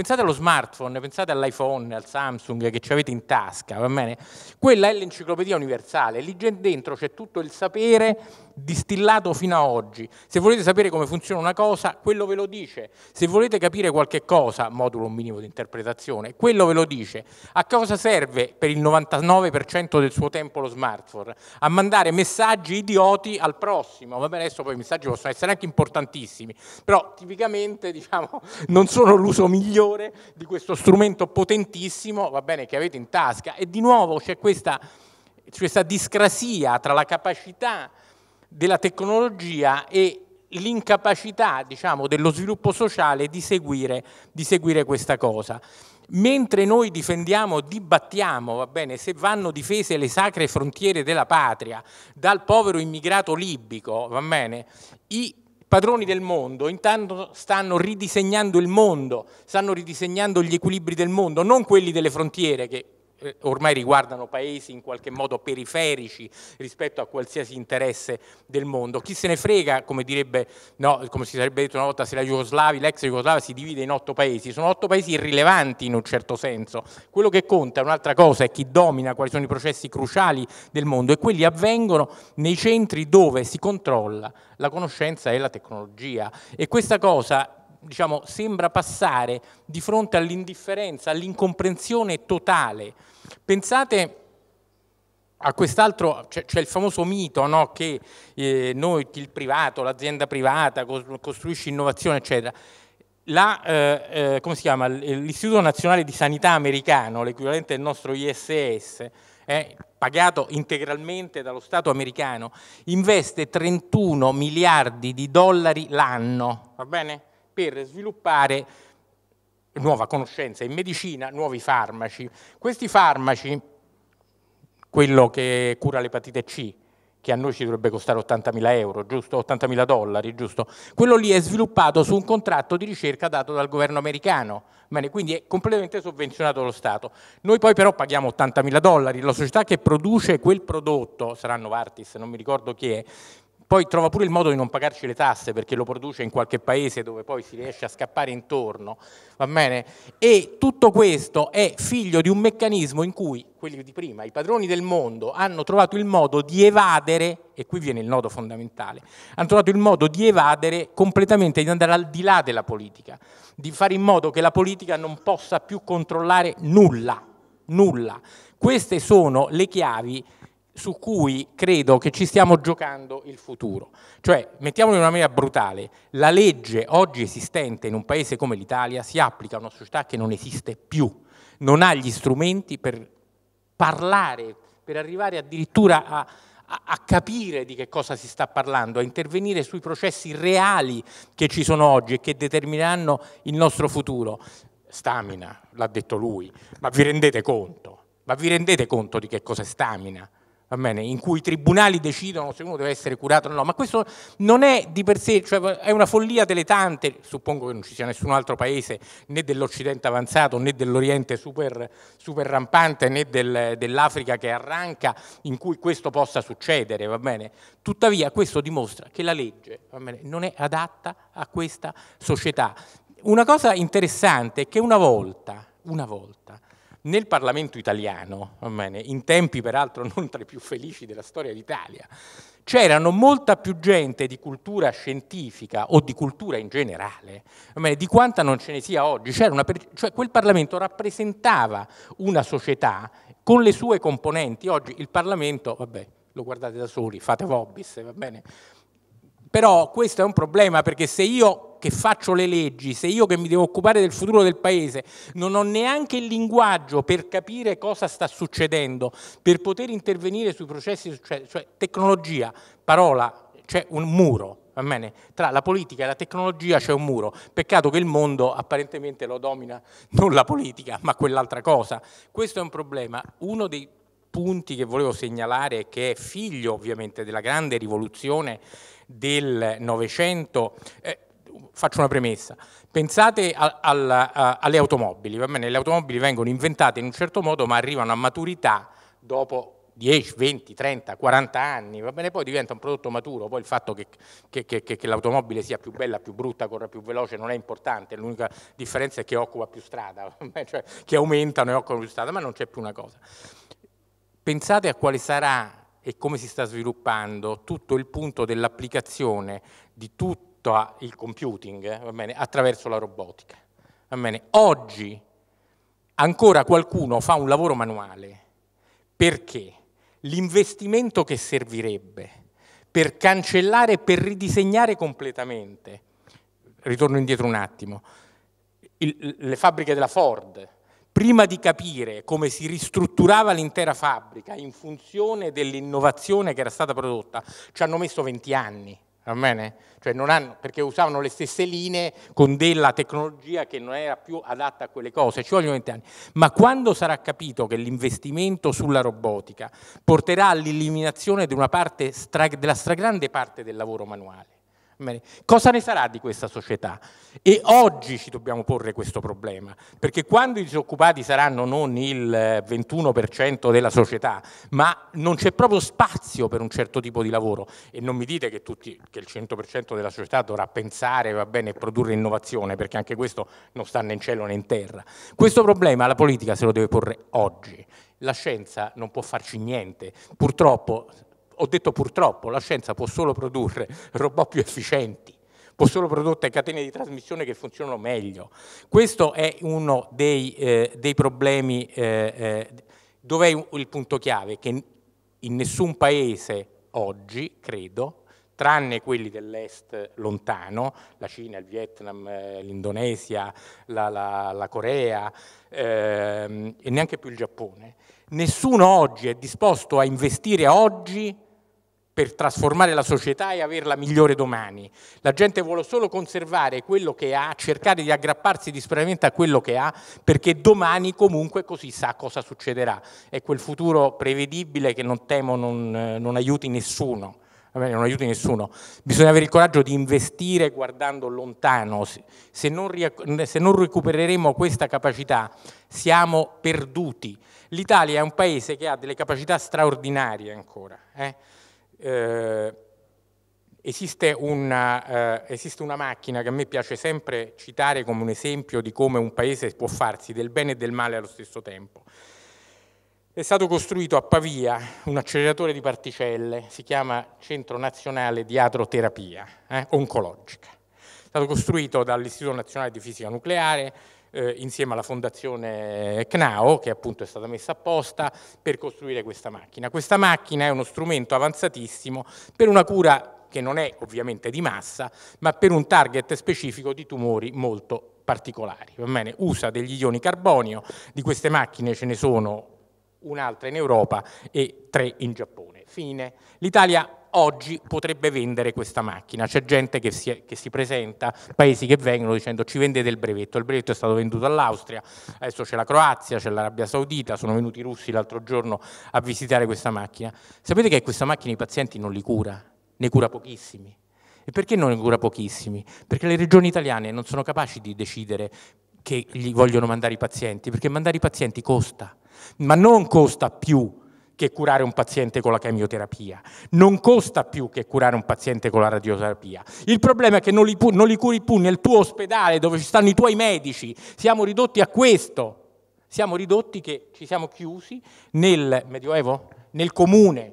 Pensate allo smartphone, pensate all'iPhone, al Samsung che ci avete in tasca, va bene? Quella è l'enciclopedia universale, lì dentro c'è tutto il sapere distillato fino a oggi. Se volete sapere come funziona una cosa, quello ve lo dice. Se volete capire qualche cosa, modulo un minimo di interpretazione, quello ve lo dice. A cosa serve per il 99% del suo tempo lo smartphone? A mandare messaggi idioti al prossimo. Va bene, adesso poi i messaggi possono essere anche importantissimi, però tipicamente diciamo, non sono l'uso migliore valore di questo strumento potentissimo va bene, che avete in tasca. E di nuovo c'è questa, c'è questa discrasia tra la capacità della tecnologia e l'incapacità diciamo, dello sviluppo sociale di seguire, di seguire questa cosa mentre noi difendiamo, dibattiamo, va bene, se vanno difese le sacre frontiere della patria dal povero immigrato libico, va bene, i padroni del mondo intanto stanno ridisegnando il mondo, stanno ridisegnando gli equilibri del mondo, non quelli delle frontiere che eh, ormai riguardano paesi in qualche modo periferici rispetto a qualsiasi interesse del mondo. Chi se ne frega, come, direbbe, no, come si sarebbe detto una volta, se la Jugoslavia, l'ex Jugoslavia si divide in otto paesi, sono otto paesi irrilevanti in un certo senso. Quello che conta, un'altra cosa, è chi domina, quali sono i processi cruciali del mondo e quelli avvengono nei centri dove si controlla la conoscenza e la tecnologia. E questa cosa diciamo, sembra passare di fronte all'indifferenza, all'incomprensione totale. Pensate a quest'altro c'è, cioè il famoso mito no? che eh, noi, il privato, l'azienda privata costruisce innovazione, eccetera. La, eh, eh, chiama, L'Istituto Nazionale di Sanità americano, l'equivalente del nostro ISS, pagato integralmente dallo Stato americano, investe 31 miliardi di dollari l'anno, va bene? per sviluppare nuova conoscenza in medicina, nuovi farmaci. Questi farmaci, quello che cura l'epatite C, che a noi ci dovrebbe costare 80.000 euro, giusto? 80.000 dollari, giusto? Quello lì è sviluppato su un contratto di ricerca dato dal governo americano, Bene, quindi è completamente sovvenzionato dallo Stato. Noi poi però paghiamo 80.000 dollari, la società che produce quel prodotto, sarà Novartis, non mi ricordo chi è, poi trova pure il modo di non pagarci le tasse perché lo produce in qualche paese dove poi si riesce a scappare intorno, va bene? E tutto questo è figlio di un meccanismo in cui quelli di prima, i padroni del mondo, hanno trovato il modo di evadere, e qui viene il nodo fondamentale, hanno trovato il modo di evadere completamente, di andare al di là della politica, di fare in modo che la politica non possa più controllare nulla, nulla. Queste sono le chiavi su cui credo che ci stiamo giocando il futuro. Cioè, mettiamolo in una maniera brutale, la legge oggi esistente in un paese come l'Italia si applica a una società che non esiste più, non ha gli strumenti per parlare, per arrivare addirittura a, a, a capire di che cosa si sta parlando, a intervenire sui processi reali che ci sono oggi e che determineranno il nostro futuro. Stamina, l'ha detto lui, ma vi rendete conto? Ma vi rendete conto di che cosa è stamina? Bene, in cui i tribunali decidono se uno deve essere curato o no, ma questo non è di per sé, cioè è una follia delle tante, suppongo che non ci sia nessun altro paese né dell'Occidente avanzato né dell'Oriente super, super rampante né del, dell'Africa che arranca in cui questo possa succedere, va bene? Tuttavia questo dimostra che la legge bene, non è adatta a questa società. Una cosa interessante è che una volta, una volta, nel Parlamento italiano, in tempi peraltro non tra i più felici della storia d'Italia, c'erano molta più gente di cultura scientifica o di cultura in generale di quanta non ce ne sia oggi. cioè quel Parlamento rappresentava una società con le sue componenti. Oggi il Parlamento, vabbè, lo guardate da soli, fate vobbis, va bene? Però questo è un problema perché se io che faccio le leggi, se io che mi devo occupare del futuro del paese non ho neanche il linguaggio per capire cosa sta succedendo, per poter intervenire sui processi, cioè, cioè tecnologia, parola, c'è cioè un muro. Tra la politica e la tecnologia c'è un muro. Peccato che il mondo apparentemente lo domina non la politica, ma quell'altra cosa. Questo è un problema. Uno dei punti che volevo segnalare, che è figlio ovviamente della grande rivoluzione del Novecento, eh, faccio una premessa, pensate al, al, a, alle automobili, va bene? le automobili vengono inventate in un certo modo ma arrivano a maturità dopo 10, 20, 30, 40 anni, va bene? poi diventa un prodotto maturo, poi il fatto che, che, che, che l'automobile sia più bella, più brutta, corra più veloce non è importante, l'unica differenza è che occupa più strada, cioè che aumentano e occupano più strada, ma non c'è più una cosa. Pensate a quale sarà e come si sta sviluppando tutto il punto dell'applicazione di tutti tutto il computing eh, bene, attraverso la robotica. Oggi ancora qualcuno fa un lavoro manuale perché l'investimento che servirebbe per cancellare, per ridisegnare completamente, ritorno indietro un attimo, il, le fabbriche della Ford, prima di capire come si ristrutturava l'intera fabbrica in funzione dell'innovazione che era stata prodotta, ci hanno messo 20 anni va bene? Eh? Cioè non hanno, perché usavano le stesse linee con della tecnologia che non era più adatta a quelle cose, ci vogliono 20 anni. Ma quando sarà capito che l'investimento sulla robotica porterà all'eliminazione della stragrande parte del lavoro manuale, Cosa ne sarà di questa società? E oggi ci dobbiamo porre questo problema, perché quando i disoccupati saranno non il 21% eh, della società, ma non c'è proprio spazio per un certo tipo di lavoro, e non mi dite che, tutti, che il 100% della società dovrà pensare, va bene, e produrre innovazione, perché anche questo non sta né in cielo né in terra. Questo problema la politica se lo deve porre oggi. La scienza non può farci niente, purtroppo ho detto purtroppo, la scienza può solo produrre robot più efficienti, può solo produrre catene di trasmissione che funzionano meglio. Questo è uno dei, eh, dei problemi, eh, eh, dov'è il punto chiave? Che in nessun paese oggi, credo, tranne quelli dell'est lontano, la Cina, il Vietnam, eh, l'Indonesia, la, la, la, Corea ehm, e neanche più il Giappone, nessuno oggi è disposto a investire oggi per trasformare la società e averla migliore domani. La gente vuole solo conservare quello che ha, cercare di aggrapparsi disperatamente a quello che ha, perché domani comunque così sa cosa succederà. È quel futuro prevedibile che non temo non, eh, non aiuti nessuno non aiuti nessuno. Bisogna avere il coraggio di investire guardando lontano. Se non, se non recupereremo questa capacità, siamo perduti. L'Italia è un paese che ha delle capacità straordinarie ancora. Eh? eh, esiste, una, eh, esiste una macchina che a me piace sempre citare come un esempio di come un paese può farsi del bene e del male allo stesso tempo. È stato costruito a Pavia un acceleratore di particelle, si chiama Centro Nazionale di Adroterapia eh, Oncologica. È stato costruito dall'Istituto Nazionale di Fisica Nucleare, eh, insieme alla fondazione CNAO, che appunto è stata messa apposta per costruire questa macchina. Questa macchina è uno strumento avanzatissimo per una cura che non è ovviamente di massa, ma per un target specifico di tumori molto particolari. Bene, usa degli ioni carbonio, di queste macchine ce ne sono un'altra in Europa e tre in Giappone. Fine. L'Italia oggi potrebbe vendere questa macchina. C'è gente che si, che si, presenta, paesi che vengono dicendo ci vendete il brevetto, il brevetto è stato venduto all'Austria, adesso c'è la Croazia, c'è l'Arabia Saudita, sono venuti i russi l'altro giorno a visitare questa macchina. Sapete che questa macchina i pazienti non li cura, ne cura pochissimi. E perché non ne cura pochissimi? Perché le regioni italiane non sono capaci di decidere che gli vogliono mandare i pazienti, perché mandare i pazienti costa, ma non costa più che curare un paziente con la chemioterapia, non costa più che curare un paziente con la radioterapia. Il problema è che non li, pu- non li curi più nel tuo ospedale dove ci stanno i tuoi medici, siamo ridotti a questo, siamo ridotti che ci siamo chiusi nel Medioevo, nel comune,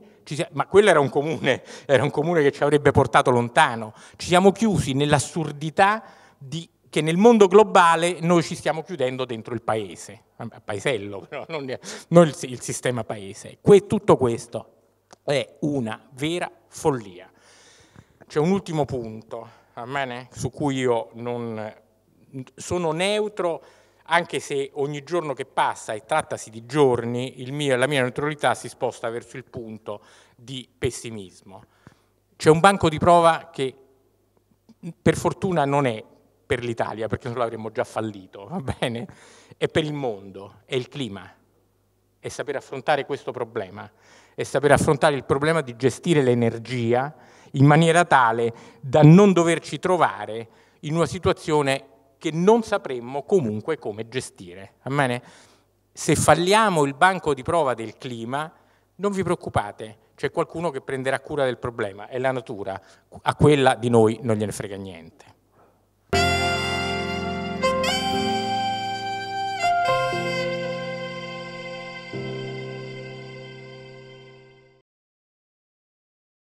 ma quello era un comune, era un comune che ci avrebbe portato lontano. Ci siamo chiusi nell'assurdità di che nel mondo globale noi ci stiamo chiudendo dentro il paese, paesello però, non, non il, il, sistema paese. Que, tutto questo è una vera follia. C'è un ultimo punto me, su cui io non, sono neutro, anche se ogni giorno che passa, e trattasi di giorni, mio, la mia neutralità si sposta verso il punto di pessimismo. C'è un banco di prova che per fortuna non è per l'Italia, perché sennò l'avremmo già fallito, va bene? E per il mondo, è il clima, è saper affrontare questo problema, è saper affrontare il problema di gestire l'energia in maniera tale da non doverci trovare in una situazione che non sapremmo comunque come gestire. Ammane? Se falliamo il banco di prova del clima, non vi preoccupate, c'è qualcuno che prenderà cura del problema, è la natura, a quella di noi non gliene frega niente.